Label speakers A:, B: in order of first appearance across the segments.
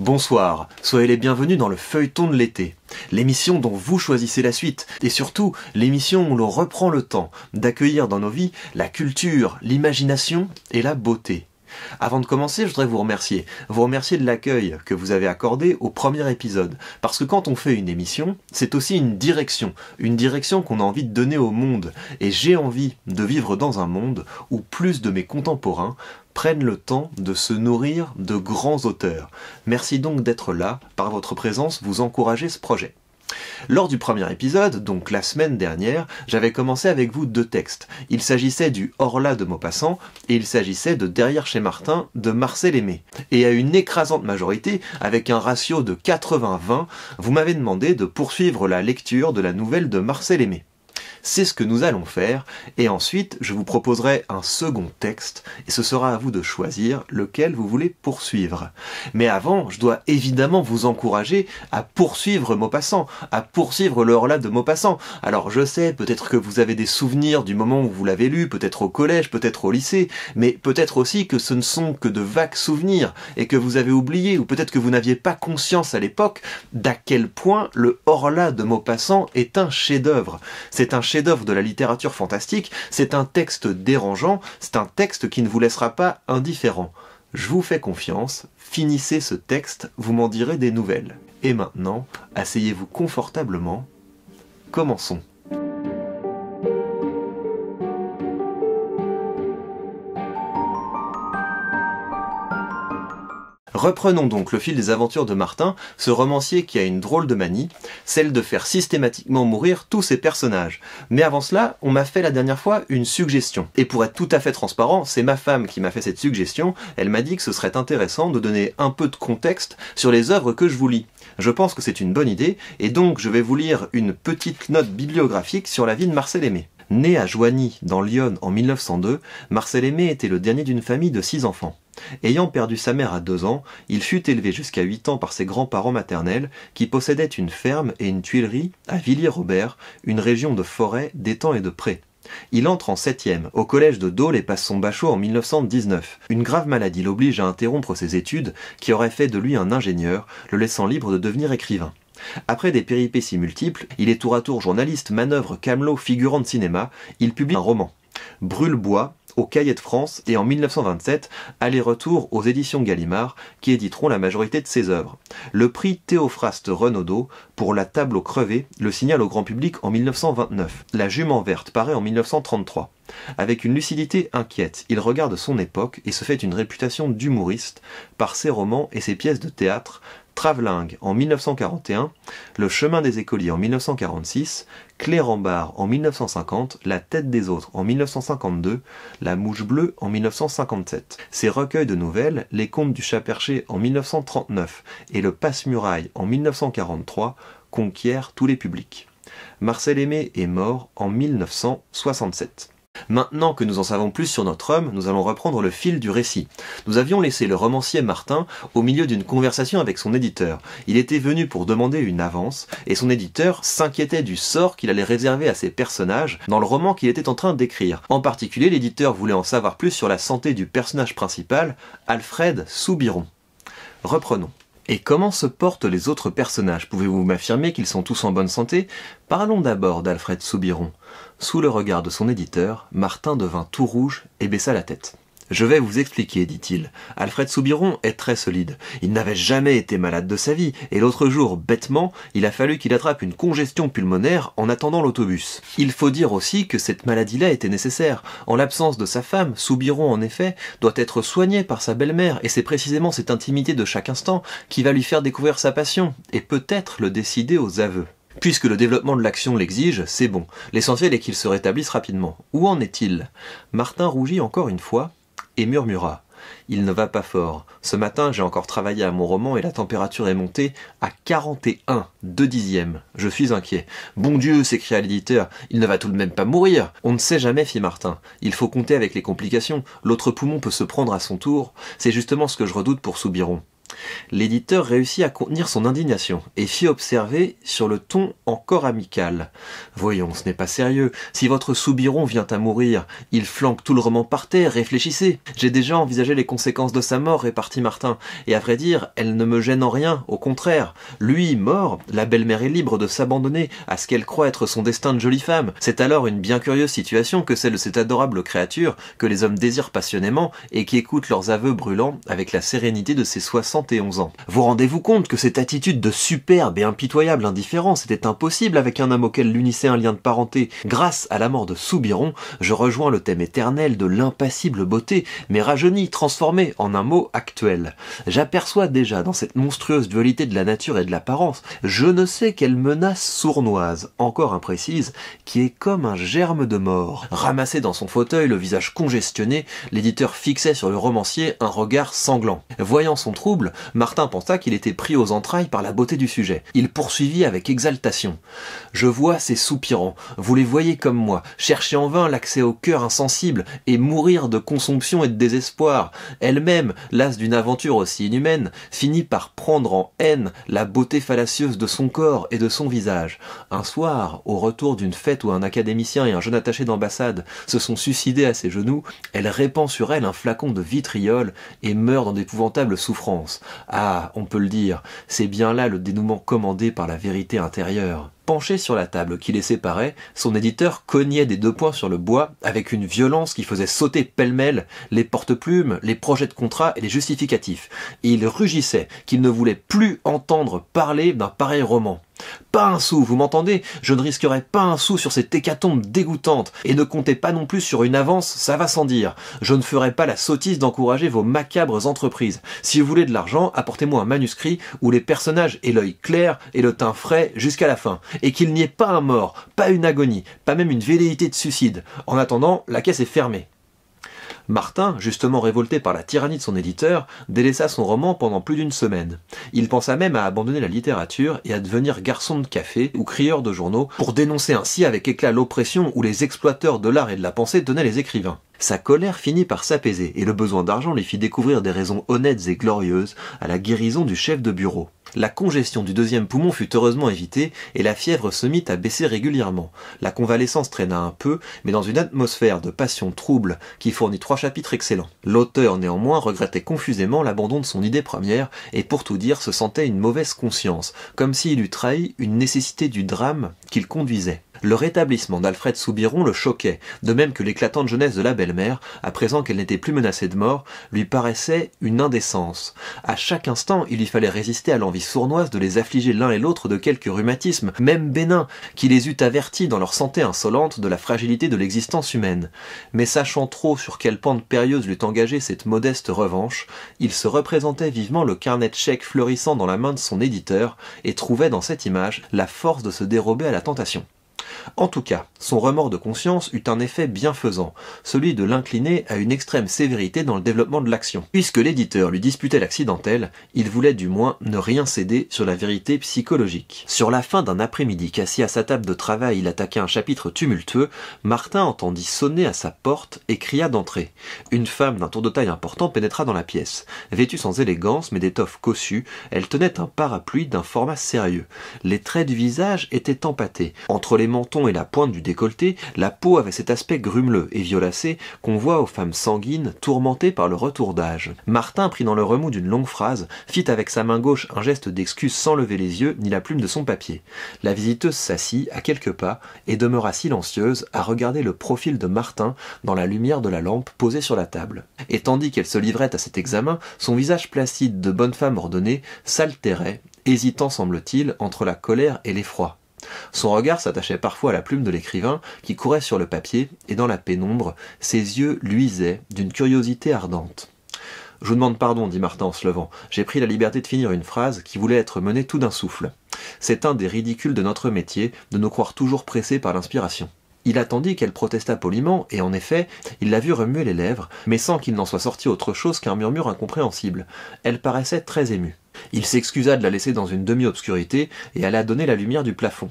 A: Bonsoir, soyez les bienvenus dans le feuilleton de l'été, l'émission dont vous choisissez la suite, et surtout l'émission où l'on reprend le temps d'accueillir dans nos vies la culture, l'imagination et la beauté. Avant de commencer, je voudrais vous remercier, vous remercier de l'accueil que vous avez accordé au premier épisode, parce que quand on fait une émission, c'est aussi une direction, une direction qu'on a envie de donner au monde, et j'ai envie de vivre dans un monde où plus de mes contemporains prennent le temps de se nourrir de grands auteurs. Merci donc d'être là, par votre présence vous encouragez ce projet. Lors du premier épisode, donc la semaine dernière, j'avais commencé avec vous deux textes. Il s'agissait du Horla de Maupassant et il s'agissait de Derrière chez Martin de Marcel Aimé. Et à une écrasante majorité, avec un ratio de 80-20, vous m'avez demandé de poursuivre la lecture de la nouvelle de Marcel Aimé. C'est ce que nous allons faire, et ensuite je vous proposerai un second texte, et ce sera à vous de choisir lequel vous voulez poursuivre. Mais avant, je dois évidemment vous encourager à poursuivre Maupassant, à poursuivre le de Maupassant. Alors je sais, peut-être que vous avez des souvenirs du moment où vous l'avez lu, peut-être au collège, peut-être au lycée, mais peut-être aussi que ce ne sont que de vagues souvenirs, et que vous avez oublié, ou peut-être que vous n'aviez pas conscience à l'époque, d'à quel point le Horla de Maupassant est un chef-d'œuvre. C'est un chef de la littérature fantastique, c'est un texte dérangeant, c'est un texte qui ne vous laissera pas indifférent. Je vous fais confiance, finissez ce texte, vous m'en direz des nouvelles. Et maintenant, asseyez-vous confortablement, commençons. Reprenons donc le fil des aventures de Martin, ce romancier qui a une drôle de manie, celle de faire systématiquement mourir tous ses personnages. Mais avant cela, on m'a fait la dernière fois une suggestion. Et pour être tout à fait transparent, c'est ma femme qui m'a fait cette suggestion, elle m'a dit que ce serait intéressant de donner un peu de contexte sur les œuvres que je vous lis. Je pense que c'est une bonne idée, et donc je vais vous lire une petite note bibliographique sur la vie de Marcel Aimé. Né à Joigny, dans l'Yonne, en 1902, Marcel Aimé était le dernier d'une famille de six enfants. Ayant perdu sa mère à deux ans, il fut élevé jusqu'à huit ans par ses grands-parents maternels, qui possédaient une ferme et une tuilerie à Villiers-Robert, une région de forêts, d'étangs et de prés. Il entre en septième, au collège de Dole et passe son bachot en 1919. Une grave maladie l'oblige à interrompre ses études, qui auraient fait de lui un ingénieur, le laissant libre de devenir écrivain. Après des péripéties multiples, il est tour à tour journaliste, manœuvre, camelot, figurant de cinéma, il publie un roman. Brûle-bois au Cahier de France et en 1927, aller-retour aux éditions Gallimard qui éditeront la majorité de ses œuvres. Le prix Théophraste Renaudot pour La table aux crevés le signale au grand public en 1929. La jument verte paraît en 1933. Avec une lucidité inquiète, il regarde son époque et se fait une réputation d'humoriste par ses romans et ses pièces de théâtre Travelingue en 1941, Le Chemin des Écoliers en 1946, Clérambard en 1950, La Tête des Autres en 1952, La Mouche Bleue en 1957. Ses recueils de nouvelles, Les Contes du Chat-Perché en 1939 et Le Passe-Muraille en 1943, conquièrent tous les publics. Marcel Aimé est mort en 1967. Maintenant que nous en savons plus sur notre homme, nous allons reprendre le fil du récit. Nous avions laissé le romancier Martin au milieu d'une conversation avec son éditeur. Il était venu pour demander une avance, et son éditeur s'inquiétait du sort qu'il allait réserver à ses personnages dans le roman qu'il était en train d'écrire. En particulier, l'éditeur voulait en savoir plus sur la santé du personnage principal, Alfred Soubiron. Reprenons. Et comment se portent les autres personnages Pouvez-vous m'affirmer qu'ils sont tous en bonne santé Parlons d'abord d'Alfred Soubiron. Sous le regard de son éditeur, Martin devint tout rouge et baissa la tête. Je vais vous expliquer, dit-il. Alfred Soubiron est très solide. Il n'avait jamais été malade de sa vie, et l'autre jour, bêtement, il a fallu qu'il attrape une congestion pulmonaire en attendant l'autobus. Il faut dire aussi que cette maladie-là était nécessaire. En l'absence de sa femme, Soubiron, en effet, doit être soigné par sa belle-mère, et c'est précisément cette intimité de chaque instant qui va lui faire découvrir sa passion, et peut-être le décider aux aveux. Puisque le développement de l'action l'exige, c'est bon. L'essentiel est qu'il se rétablisse rapidement. Où en est-il Martin rougit encore une fois, et murmura il ne va pas fort. Ce matin, j'ai encore travaillé à mon roman et la température est montée à 41, deux dixièmes. Je suis inquiet. Bon Dieu, s'écria l'éditeur, il ne va tout de même pas mourir. On ne sait jamais, fit Martin. Il faut compter avec les complications. L'autre poumon peut se prendre à son tour. C'est justement ce que je redoute pour Soubiron l'éditeur réussit à contenir son indignation et fit observer sur le ton encore amical. Voyons, ce n'est pas sérieux. Si votre Soubiron vient à mourir, il flanque tout le roman par terre, réfléchissez. J'ai déjà envisagé les conséquences de sa mort, répartit Martin, et à vrai dire, elle ne me gêne en rien, au contraire. Lui, mort, la belle-mère est libre de s'abandonner à ce qu'elle croit être son destin de jolie femme. C'est alors une bien curieuse situation que celle de cette adorable créature que les hommes désirent passionnément et qui écoute leurs aveux brûlants avec la sérénité de ses soixante ans. Vous rendez-vous compte que cette attitude de superbe et impitoyable indifférence était impossible avec un homme auquel l'unissait un lien de parenté. Grâce à la mort de Soubiron, je rejoins le thème éternel de l'impassible beauté, mais rajeunie, transformée en un mot actuel. J'aperçois déjà dans cette monstrueuse dualité de la nature et de l'apparence, je ne sais quelle menace sournoise, encore imprécise, qui est comme un germe de mort. Ramassé dans son fauteuil, le visage congestionné, l'éditeur fixait sur le romancier un regard sanglant. Voyant son trouble, Martin pensa qu'il était pris aux entrailles par la beauté du sujet. Il poursuivit avec exaltation. Je vois ces soupirants, vous les voyez comme moi, chercher en vain l'accès au cœur insensible et mourir de consomption et de désespoir. Elle-même, lasse d'une aventure aussi inhumaine, finit par prendre en haine la beauté fallacieuse de son corps et de son visage. Un soir, au retour d'une fête où un académicien et un jeune attaché d'ambassade se sont suicidés à ses genoux, elle répand sur elle un flacon de vitriol et meurt dans d'épouvantables souffrances. Ah, on peut le dire, c'est bien là le dénouement commandé par la vérité intérieure. Penché sur la table qui les séparait, son éditeur cognait des deux poings sur le bois avec une violence qui faisait sauter pêle-mêle les porte-plumes, les projets de contrat et les justificatifs. Il rugissait qu'il ne voulait plus entendre parler d'un pareil roman. Pas un sou, vous m'entendez Je ne risquerai pas un sou sur cette hécatombe dégoûtante, et ne comptez pas non plus sur une avance, ça va sans dire. Je ne ferai pas la sottise d'encourager vos macabres entreprises. Si vous voulez de l'argent, apportez-moi un manuscrit où les personnages aient l'œil clair et le teint frais jusqu'à la fin, et qu'il n'y ait pas un mort, pas une agonie, pas même une velléité de suicide. En attendant, la caisse est fermée. Martin, justement révolté par la tyrannie de son éditeur, délaissa son roman pendant plus d'une semaine. Il pensa même à abandonner la littérature et à devenir garçon de café ou crieur de journaux pour dénoncer ainsi avec éclat l'oppression où les exploiteurs de l'art et de la pensée donnaient les écrivains. Sa colère finit par s'apaiser et le besoin d'argent lui fit découvrir des raisons honnêtes et glorieuses à la guérison du chef de bureau. La congestion du deuxième poumon fut heureusement évitée et la fièvre se mit à baisser régulièrement. La convalescence traîna un peu, mais dans une atmosphère de passion trouble qui fournit trois chapitres excellents. L'auteur néanmoins regrettait confusément l'abandon de son idée première et pour tout dire se sentait une mauvaise conscience, comme s'il eût trahi une nécessité du drame qu'il conduisait. Le rétablissement d'Alfred Soubiron le choquait, de même que l'éclatante jeunesse de la belle-mère, à présent qu'elle n'était plus menacée de mort, lui paraissait une indécence. À chaque instant, il lui fallait résister à l'envie sournoise de les affliger l'un et l'autre de quelques rhumatismes, même bénins, qui les eût avertis dans leur santé insolente de la fragilité de l'existence humaine. Mais sachant trop sur quelle pente périlleuse l'eût engagée cette modeste revanche, il se représentait vivement le carnet de chèques fleurissant dans la main de son éditeur, et trouvait dans cette image la force de se dérober à la tentation. En tout cas, son remords de conscience eut un effet bienfaisant, celui de l'incliner à une extrême sévérité dans le développement de l'action. Puisque l'éditeur lui disputait l'accidentel, il voulait du moins ne rien céder sur la vérité psychologique. Sur la fin d'un après-midi qu'assis à sa table de travail il attaquait un chapitre tumultueux, Martin entendit sonner à sa porte et cria d'entrer. Une femme d'un tour de taille important pénétra dans la pièce. Vêtue sans élégance mais d'étoffe cossue, elle tenait un parapluie d'un format sérieux. Les traits du visage étaient empâtés. Entre les et la pointe du décolleté, la peau avait cet aspect grumeleux et violacé qu'on voit aux femmes sanguines tourmentées par le retour d'âge. Martin, pris dans le remous d'une longue phrase, fit avec sa main gauche un geste d'excuse sans lever les yeux ni la plume de son papier. La visiteuse s'assit à quelques pas et demeura silencieuse à regarder le profil de Martin dans la lumière de la lampe posée sur la table. Et tandis qu'elle se livrait à cet examen, son visage placide de bonne femme ordonnée s'altérait, hésitant semble-t-il entre la colère et l'effroi. Son regard s'attachait parfois à la plume de l'écrivain qui courait sur le papier, et dans la pénombre, ses yeux luisaient d'une curiosité ardente. Je vous demande pardon, dit Martin en se levant. J'ai pris la liberté de finir une phrase qui voulait être menée tout d'un souffle. C'est un des ridicules de notre métier de nous croire toujours pressés par l'inspiration. Il attendit qu'elle protestât poliment, et en effet, il la vit remuer les lèvres, mais sans qu'il n'en soit sorti autre chose qu'un murmure incompréhensible. Elle paraissait très émue. Il s'excusa de la laisser dans une demi-obscurité, et alla donner la lumière du plafond.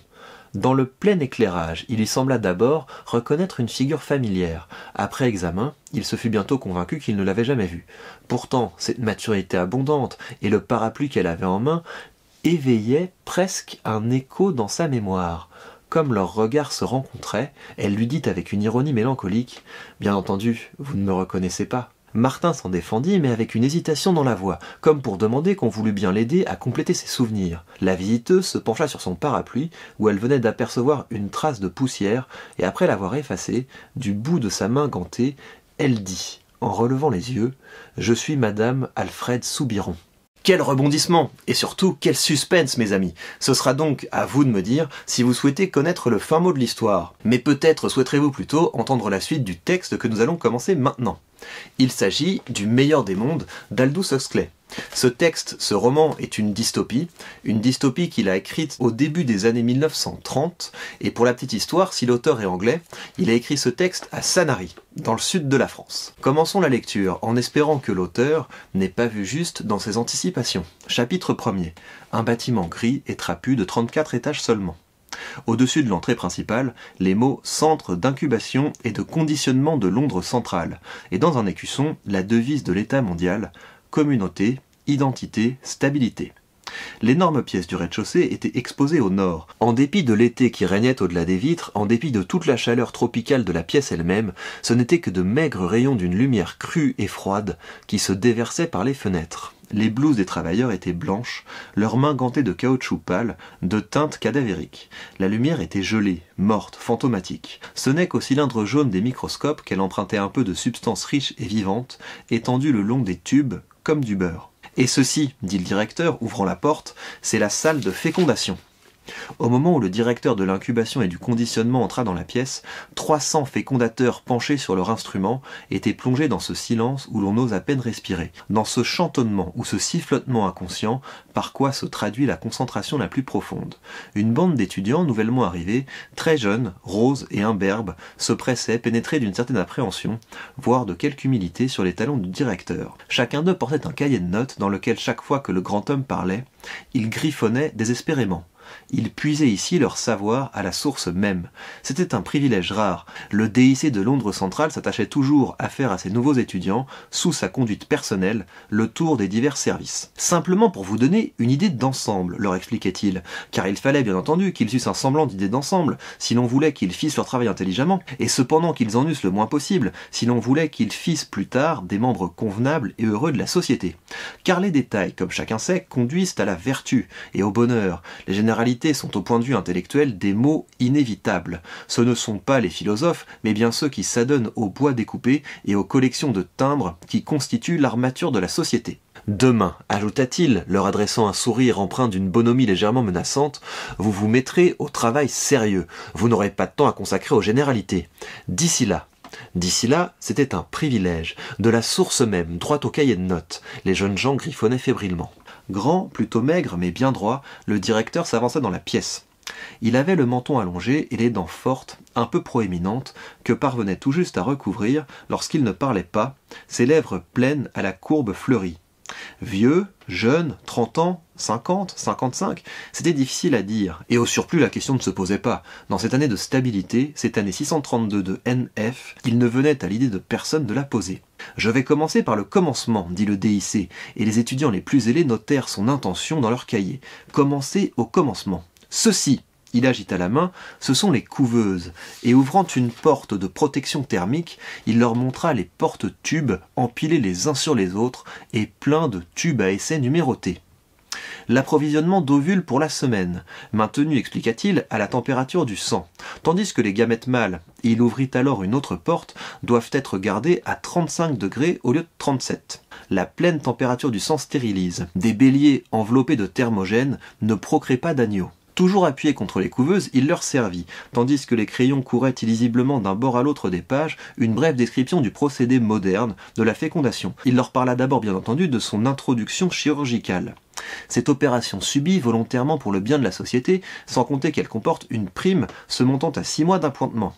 A: Dans le plein éclairage, il y sembla d'abord reconnaître une figure familière. Après examen, il se fut bientôt convaincu qu'il ne l'avait jamais vue. Pourtant, cette maturité abondante et le parapluie qu'elle avait en main éveillaient presque un écho dans sa mémoire comme leurs regards se rencontraient, elle lui dit avec une ironie mélancolique Bien entendu, vous ne me reconnaissez pas. Martin s'en défendit, mais avec une hésitation dans la voix, comme pour demander qu'on voulût bien l'aider à compléter ses souvenirs. La visiteuse se pencha sur son parapluie, où elle venait d'apercevoir une trace de poussière, et après l'avoir effacée, du bout de sa main gantée, elle dit, en relevant les yeux Je suis Madame Alfred Soubiron. Quel rebondissement Et surtout, quel suspense, mes amis Ce sera donc à vous de me dire si vous souhaitez connaître le fin mot de l'histoire, mais peut-être souhaiterez-vous plutôt entendre la suite du texte que nous allons commencer maintenant. Il s'agit du meilleur des mondes d'Aldous Huxley. Ce texte, ce roman est une dystopie, une dystopie qu'il a écrite au début des années 1930, et pour la petite histoire, si l'auteur est anglais, il a écrit ce texte à Sanary, dans le sud de la France. Commençons la lecture en espérant que l'auteur n'ait pas vu juste dans ses anticipations. Chapitre 1er. Un bâtiment gris et trapu de 34 étages seulement. Au-dessus de l'entrée principale, les mots Centre d'incubation et de conditionnement de Londres centrale, et dans un écusson, la devise de l'État mondial, communauté, identité, stabilité. L'énorme pièce du rez-de-chaussée était exposée au nord. En dépit de l'été qui régnait au-delà des vitres, en dépit de toute la chaleur tropicale de la pièce elle-même, ce n'était que de maigres rayons d'une lumière crue et froide qui se déversaient par les fenêtres. Les blouses des travailleurs étaient blanches, leurs mains gantées de caoutchouc pâle, de teinte cadavérique. La lumière était gelée, morte, fantomatique. Ce n'est qu'au cylindre jaune des microscopes qu'elle empruntait un peu de substance riche et vivante, étendue le long des tubes, du beurre. Et ceci, dit le directeur, ouvrant la porte, c'est la salle de fécondation. Au moment où le directeur de l'incubation et du conditionnement entra dans la pièce, 300 fécondateurs penchés sur leur instrument étaient plongés dans ce silence où l'on ose à peine respirer, dans ce chantonnement ou ce sifflotement inconscient par quoi se traduit la concentration la plus profonde. Une bande d'étudiants nouvellement arrivés, très jeunes, roses et imberbes, se pressaient, pénétrés d'une certaine appréhension, voire de quelque humilité sur les talons du directeur. Chacun d'eux portait un cahier de notes dans lequel chaque fois que le grand homme parlait, il griffonnait désespérément. Ils puisaient ici leur savoir à la source même. C'était un privilège rare. Le DIC de Londres Central s'attachait toujours à faire à ses nouveaux étudiants, sous sa conduite personnelle, le tour des divers services. Simplement pour vous donner une idée d'ensemble, leur expliquait-il, car il fallait bien entendu qu'ils eussent un semblant d'idée d'ensemble, si l'on voulait qu'ils fissent leur travail intelligemment, et cependant qu'ils en eussent le moins possible, si l'on voulait qu'ils fissent plus tard des membres convenables et heureux de la société. Car les détails, comme chacun sait, conduisent à la vertu et au bonheur sont au point de vue intellectuel des mots inévitables. Ce ne sont pas les philosophes, mais bien ceux qui s'adonnent au bois découpé et aux collections de timbres qui constituent l'armature de la société. Demain, ajouta-t-il, leur adressant un sourire empreint d'une bonhomie légèrement menaçante, vous vous mettrez au travail sérieux, vous n'aurez pas de temps à consacrer aux généralités. D'ici là, D'ici là, c'était un privilège, de la source même, droite au cahier de notes. Les jeunes gens griffonnaient fébrilement. Grand, plutôt maigre mais bien droit, le directeur s'avança dans la pièce. Il avait le menton allongé et les dents fortes, un peu proéminentes, que parvenait tout juste à recouvrir lorsqu'il ne parlait pas, ses lèvres pleines à la courbe fleurie. Vieux, jeune, trente ans, 50, 55, c'était difficile à dire, et au surplus la question ne se posait pas. Dans cette année de stabilité, cette année 632 de NF, il ne venait à l'idée de personne de la poser. Je vais commencer par le commencement, dit le DIC, et les étudiants les plus ailés notèrent son intention dans leur cahier. Commencez au commencement. Ceci, il agita la main, ce sont les couveuses, et ouvrant une porte de protection thermique, il leur montra les portes tubes empilées les uns sur les autres et pleins de tubes à essai numérotés l'approvisionnement d'ovules pour la semaine, maintenu, expliqua-t-il, à la température du sang, tandis que les gamètes mâles, il ouvrit alors une autre porte, doivent être gardées à 35 degrés au lieu de 37. La pleine température du sang stérilise. Des béliers enveloppés de thermogène ne procréent pas d'agneaux. Toujours appuyé contre les couveuses, il leur servit, tandis que les crayons couraient illisiblement d'un bord à l'autre des pages, une brève description du procédé moderne de la fécondation. Il leur parla d'abord bien entendu de son introduction chirurgicale. Cette opération subie volontairement pour le bien de la société, sans compter qu'elle comporte une prime se montant à 6 mois d'appointement.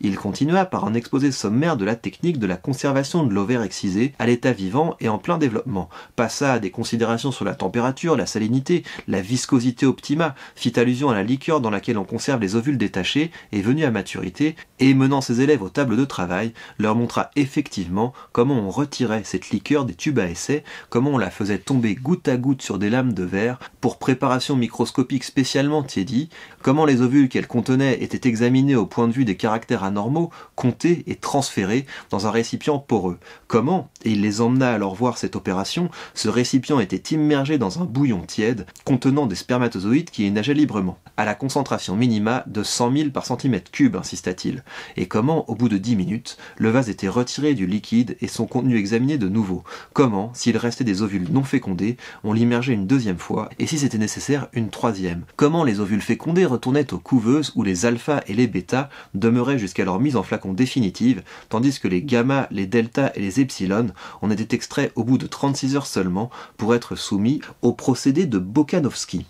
A: Il continua par un exposé sommaire de la technique de la conservation de l'ovaire excisé à l'état vivant et en plein développement, passa à des considérations sur la température, la salinité, la viscosité optima, fit allusion à la liqueur dans laquelle on conserve les ovules détachés et venus à maturité, et menant ses élèves aux tables de travail, leur montra effectivement comment on retirait cette liqueur des tubes à essai, comment on la faisait tomber goutte à goutte sur des des lames de verre pour préparation microscopique spécialement tiédie, comment les ovules qu'elles contenaient étaient examinés au point de vue des caractères anormaux, comptés et transférés dans un récipient poreux. Comment, et il les emmena alors voir cette opération, ce récipient était immergé dans un bouillon tiède contenant des spermatozoïdes qui y nageaient librement, à la concentration minima de 100 000 par centimètre cube, insista-t-il, et comment, au bout de 10 minutes, le vase était retiré du liquide et son contenu examiné de nouveau. Comment, s'il restait des ovules non fécondés, on l'immergeait une deuxième fois, et si c'était nécessaire, une troisième. Comment les ovules fécondés retournaient aux couveuses où les alpha et les bêta demeuraient jusqu'à leur mise en flacon définitive, tandis que les gamma, les delta et les epsilon en étaient extraits au bout de 36 heures seulement pour être soumis au procédé de Bokanovsky.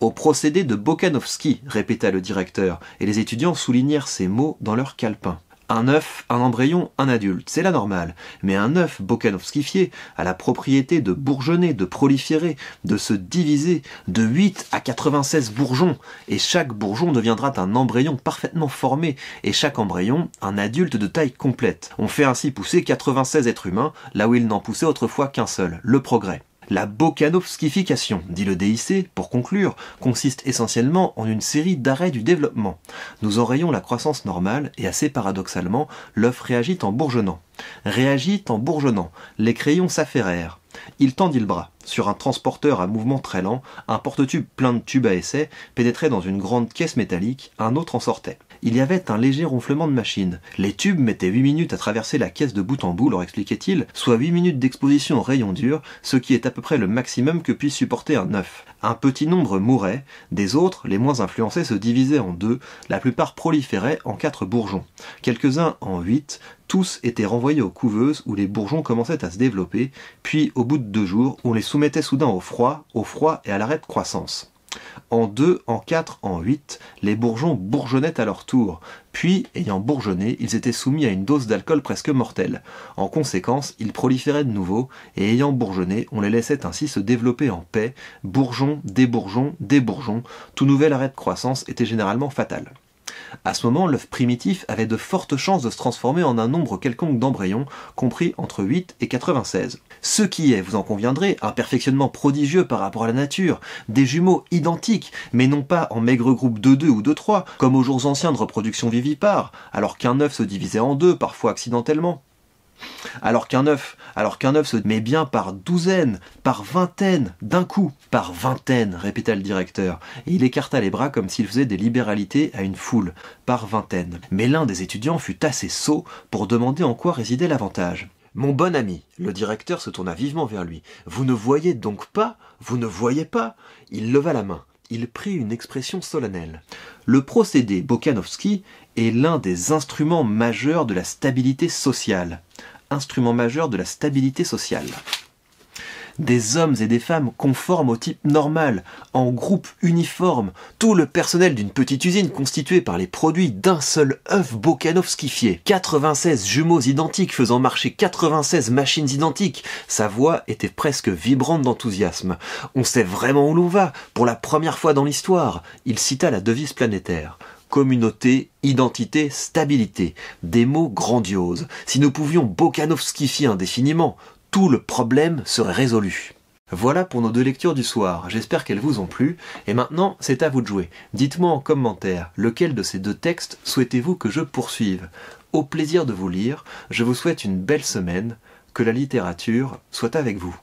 A: Au procédé de Bokanovsky, répéta le directeur, et les étudiants soulignèrent ces mots dans leur calepin un œuf, un embryon, un adulte, c'est la normale. Mais un œuf bokanovskifié a la propriété de bourgeonner, de proliférer, de se diviser de 8 à 96 bourgeons, et chaque bourgeon deviendra un embryon parfaitement formé, et chaque embryon un adulte de taille complète. On fait ainsi pousser 96 êtres humains, là où il n'en poussait autrefois qu'un seul, le progrès. La bocanovskification, dit le DIC, pour conclure, consiste essentiellement en une série d'arrêts du développement. Nous enrayons la croissance normale et assez paradoxalement, l'œuf réagit en bourgeonnant. Réagit en bourgeonnant, les crayons s'affairèrent. Il tendit le bras. Sur un transporteur à mouvement très lent, un porte-tube plein de tubes à essai pénétrait dans une grande caisse métallique, un autre en sortait. Il y avait un léger ronflement de machine. Les tubes mettaient 8 minutes à traverser la caisse de bout en bout, leur expliquait-il, soit 8 minutes d'exposition aux rayon durs, ce qui est à peu près le maximum que puisse supporter un œuf. Un petit nombre mourait, des autres, les moins influencés, se divisaient en deux, la plupart proliféraient en quatre bourgeons, quelques-uns en huit, tous étaient renvoyés aux couveuses où les bourgeons commençaient à se développer, puis au bout de deux jours, on les soumettait soudain au froid, au froid et à l'arrêt de croissance. En deux, en quatre, en huit, les bourgeons bourgeonnaient à leur tour, puis, ayant bourgeonné, ils étaient soumis à une dose d'alcool presque mortelle. En conséquence, ils proliféraient de nouveau, et ayant bourgeonné, on les laissait ainsi se développer en paix, bourgeons, des bourgeons. tout nouvel arrêt de croissance était généralement fatal. À ce moment, l'œuf primitif avait de fortes chances de se transformer en un nombre quelconque d'embryons, compris entre 8 et 96. Ce qui est, vous en conviendrez, un perfectionnement prodigieux par rapport à la nature, des jumeaux identiques, mais non pas en maigres groupes de 2 ou de 3, comme aux jours anciens de reproduction vivipare, alors qu'un œuf se divisait en deux, parfois accidentellement. Alors qu'un œuf, alors qu'un œuf se met bien par douzaines, par vingtaines, d'un coup, par vingtaines, répéta le directeur, et il écarta les bras comme s'il faisait des libéralités à une foule, par vingtaines. Mais l'un des étudiants fut assez sot pour demander en quoi résidait l'avantage. Mon bon ami, le directeur se tourna vivement vers lui. Vous ne voyez donc pas Vous ne voyez pas Il leva la main. Il prit une expression solennelle. Le procédé Bokanovski, » est l'un des instruments majeurs de la stabilité sociale. Instrument majeur de la stabilité sociale. Des hommes et des femmes conformes au type normal, en groupe uniforme, tout le personnel d'une petite usine constitué par les produits d'un seul œuf Bokanovskifié. 96 jumeaux identiques faisant marcher 96 machines identiques. Sa voix était presque vibrante d'enthousiasme. On sait vraiment où l'on va, pour la première fois dans l'histoire. Il cita la devise planétaire communauté, identité, stabilité. Des mots grandioses. Si nous pouvions Bokanovskifier indéfiniment, tout le problème serait résolu. Voilà pour nos deux lectures du soir, j'espère qu'elles vous ont plu, et maintenant c'est à vous de jouer. Dites-moi en commentaire lequel de ces deux textes souhaitez-vous que je poursuive. Au plaisir de vous lire, je vous souhaite une belle semaine, que la littérature soit avec vous.